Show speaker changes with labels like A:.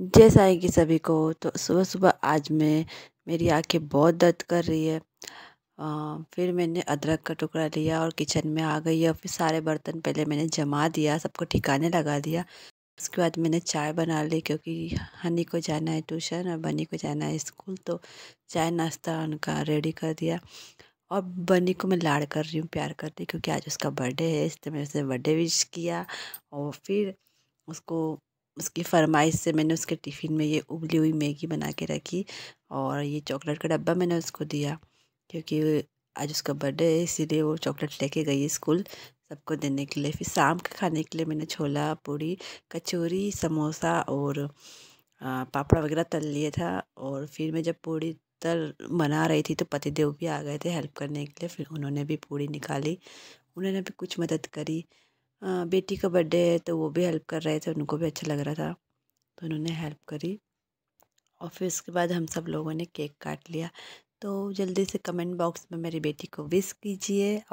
A: जैसा है कि सभी को तो सुबह सुबह आज मैं मेरी आंखें बहुत दर्द कर रही है आ, फिर मैंने अदरक का टुकड़ा लिया और किचन में आ गई और फिर सारे बर्तन पहले मैंने जमा दिया सबको ठिकाने लगा दिया उसके बाद मैंने चाय बना ली क्योंकि हनी को जाना है ट्यूशन और बनी को जाना है स्कूल तो चाय नाश्ता उनका रेडी कर दिया और बनी को मैं लाड़ कर रही हूँ प्यार कर रही क्योंकि आज उसका बर्थडे है इसलिए मैंने उसे बर्थडे विश किया और फिर उसको उसकी फरमाइश से मैंने उसके टिफ़िन में ये उबली हुई मैगी बना के रखी और ये चॉकलेट का डब्बा मैंने उसको दिया क्योंकि आज उसका बर्थडे है इसीलिए वो चॉकलेट लेके गई स्कूल सबको देने के लिए फिर शाम के खाने के लिए मैंने छोला पूड़ी कचौरी समोसा और पापड़ वगैरह तल लिए था और फिर मैं जब पूड़ी तल बना रही थी तो पतिदेव भी आ गए थे हेल्प करने के लिए फिर उन्होंने भी पूड़ी निकाली उन्होंने भी कुछ मदद करी बेटी का बर्थडे है तो वो भी हेल्प कर रहे थे उनको भी अच्छा लग रहा था तो उन्होंने हेल्प करी और फिर उसके बाद हम सब लोगों ने केक काट लिया तो जल्दी से कमेंट बॉक्स में मेरी बेटी को विश कीजिए और